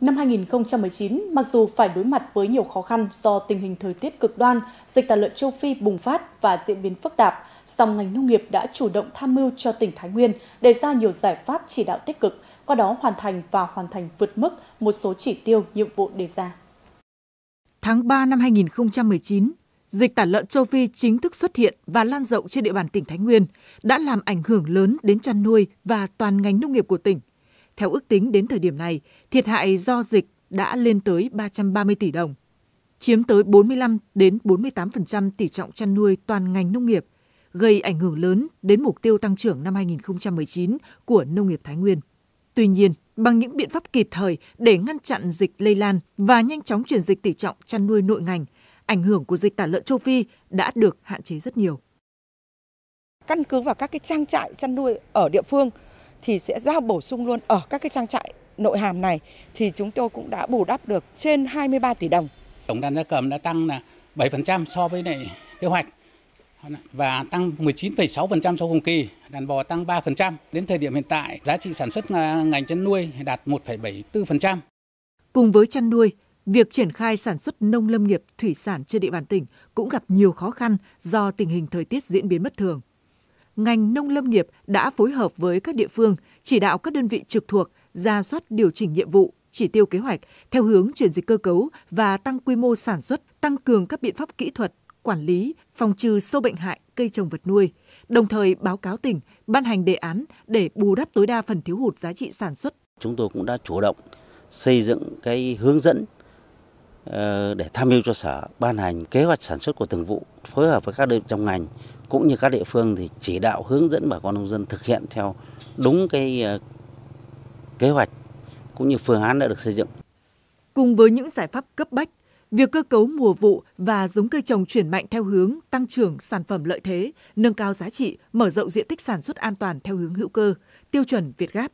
Năm 2019, mặc dù phải đối mặt với nhiều khó khăn do tình hình thời tiết cực đoan, dịch tả lợn châu Phi bùng phát và diễn biến phức tạp, song ngành nông nghiệp đã chủ động tham mưu cho tỉnh Thái Nguyên đề ra nhiều giải pháp chỉ đạo tích cực, qua đó hoàn thành và hoàn thành vượt mức một số chỉ tiêu nhiệm vụ đề ra. Tháng 3 năm 2019, dịch tả lợn châu Phi chính thức xuất hiện và lan rộng trên địa bàn tỉnh Thái Nguyên đã làm ảnh hưởng lớn đến chăn nuôi và toàn ngành nông nghiệp của tỉnh theo ước tính đến thời điểm này, thiệt hại do dịch đã lên tới 330 tỷ đồng, chiếm tới 45 đến 48% tỷ trọng chăn nuôi toàn ngành nông nghiệp, gây ảnh hưởng lớn đến mục tiêu tăng trưởng năm 2019 của nông nghiệp Thái Nguyên. Tuy nhiên, bằng những biện pháp kịp thời để ngăn chặn dịch lây lan và nhanh chóng chuyển dịch tỷ trọng chăn nuôi nội ngành, ảnh hưởng của dịch tả lợn châu Phi đã được hạn chế rất nhiều. Căn cứ vào các cái trang trại chăn nuôi ở địa phương thì sẽ giao bổ sung luôn ở các cái trang trại nội hàm này thì chúng tôi cũng đã bù đắp được trên 23 tỷ đồng. Tổng đàn gia cầm đã tăng là 7% so với lại kế hoạch và tăng 19,6% so cùng kỳ, đàn bò tăng 3%. Đến thời điểm hiện tại, giá trị sản xuất à, ngành chăn nuôi đạt 1,74%. Cùng với chăn nuôi, việc triển khai sản xuất nông lâm nghiệp thủy sản trên địa bàn tỉnh cũng gặp nhiều khó khăn do tình hình thời tiết diễn biến bất thường ngành nông lâm nghiệp đã phối hợp với các địa phương, chỉ đạo các đơn vị trực thuộc ra soát điều chỉnh nhiệm vụ, chỉ tiêu kế hoạch theo hướng chuyển dịch cơ cấu và tăng quy mô sản xuất, tăng cường các biện pháp kỹ thuật, quản lý, phòng trừ sâu bệnh hại cây trồng vật nuôi, đồng thời báo cáo tỉnh ban hành đề án để bù đắp tối đa phần thiếu hụt giá trị sản xuất. Chúng tôi cũng đã chủ động xây dựng cái hướng dẫn ờ, để tham mưu cho sở ban hành kế hoạch sản xuất của từng vụ, phối hợp với các đơn trong ngành cũng như các địa phương thì chỉ đạo hướng dẫn bà con nông dân thực hiện theo đúng cái ờ, kế hoạch cũng như phương án đã được xây dựng. Cùng với những giải pháp cấp bách, việc cơ cấu mùa vụ và giống cây trồng chuyển mạnh theo hướng tăng trưởng sản phẩm lợi thế, nâng cao giá trị, mở rộng diện tích sản xuất an toàn theo hướng hữu cơ, tiêu chuẩn Việt Gáp.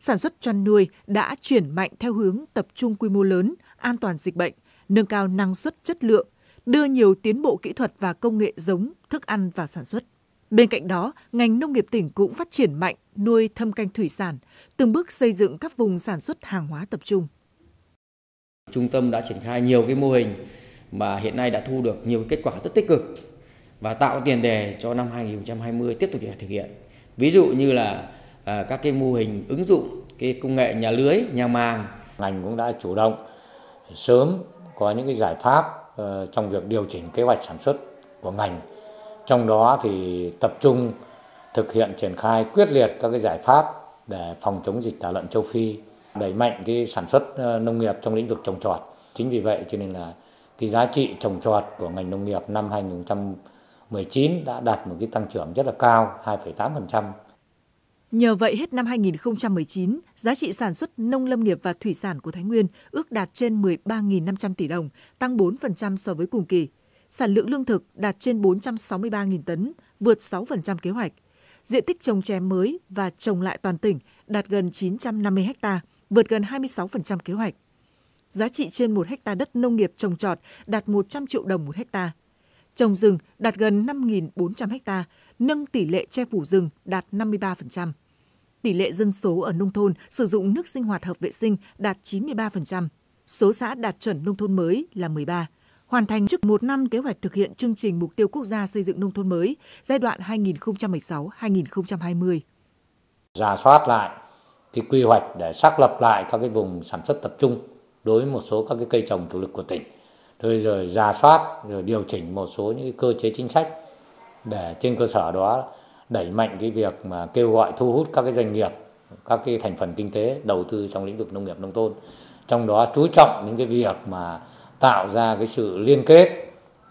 Sản xuất chăn nuôi đã chuyển mạnh theo hướng tập trung quy mô lớn, an toàn dịch bệnh, nâng cao năng suất chất lượng, đưa nhiều tiến bộ kỹ thuật và công nghệ giống, thức ăn và sản xuất. Bên cạnh đó, ngành nông nghiệp tỉnh cũng phát triển mạnh nuôi thâm canh thủy sản, từng bước xây dựng các vùng sản xuất hàng hóa tập trung. Trung tâm đã triển khai nhiều cái mô hình mà hiện nay đã thu được nhiều kết quả rất tích cực và tạo tiền đề cho năm 2020 tiếp tục thực hiện. Ví dụ như là à, các cái mô hình ứng dụng cái công nghệ nhà lưới, nhà màng. Ngành cũng đã chủ động sớm có những cái giải pháp Ờ, trong việc điều chỉnh kế hoạch sản xuất của ngành. Trong đó thì tập trung thực hiện triển khai quyết liệt các cái giải pháp để phòng chống dịch tả lợn châu Phi, đẩy mạnh cái sản xuất ờ, nông nghiệp trong lĩnh vực trồng trọt. Chính vì vậy cho nên là cái giá trị trồng trọt của ngành nông nghiệp năm 2019 đã đạt một cái tăng trưởng rất là cao 2,8% Nhờ vậy hết năm 2019, giá trị sản xuất nông lâm nghiệp và thủy sản của Thái Nguyên ước đạt trên 13.500 tỷ đồng, tăng 4% so với cùng kỳ. Sản lượng lương thực đạt trên 463.000 tấn, vượt 6% kế hoạch. Diện tích trồng chè mới và trồng lại toàn tỉnh đạt gần 950 ha, vượt gần 26% kế hoạch. Giá trị trên 1 ha đất nông nghiệp trồng trọt đạt 100 triệu đồng một hecta. Trồng rừng đạt gần 5.400 ha, nâng tỷ lệ che phủ rừng đạt 53%. Tỷ lệ dân số ở nông thôn sử dụng nước sinh hoạt hợp vệ sinh đạt 93%. Số xã đạt chuẩn nông thôn mới là 13 hoàn thành trước một năm kế hoạch thực hiện chương trình mục tiêu quốc gia xây dựng nông thôn mới giai đoạn 2016-2020. Giả soát lại cái quy hoạch để xác lập lại các cái vùng sản xuất tập trung đối với một số các cái cây trồng chủ lực của tỉnh. Rồi rồi giả soát rồi điều chỉnh một số những cơ chế chính sách để trên cơ sở đó đẩy mạnh cái việc mà kêu gọi thu hút các cái doanh nghiệp các cái thành phần kinh tế đầu tư trong lĩnh vực nông nghiệp nông thôn trong đó chú trọng những cái việc mà tạo ra cái sự liên kết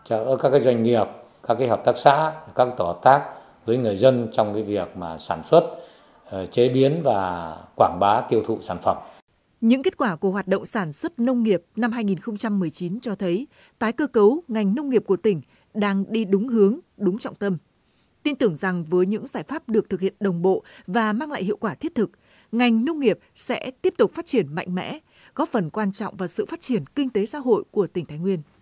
giữa các cái doanh nghiệp các cái hợp tác xã các tổ hợp tác với người dân trong cái việc mà sản xuất ờ, chế biến và quảng bá tiêu thụ sản phẩm những kết quả của hoạt động sản xuất nông nghiệp năm 2019 cho thấy tái cơ cấu ngành nông nghiệp của tỉnh đang đi đúng hướng, đúng trọng tâm. Tin tưởng rằng với những giải pháp được thực hiện đồng bộ và mang lại hiệu quả thiết thực, ngành nông nghiệp sẽ tiếp tục phát triển mạnh mẽ, góp phần quan trọng vào sự phát triển kinh tế xã hội của tỉnh Thái Nguyên.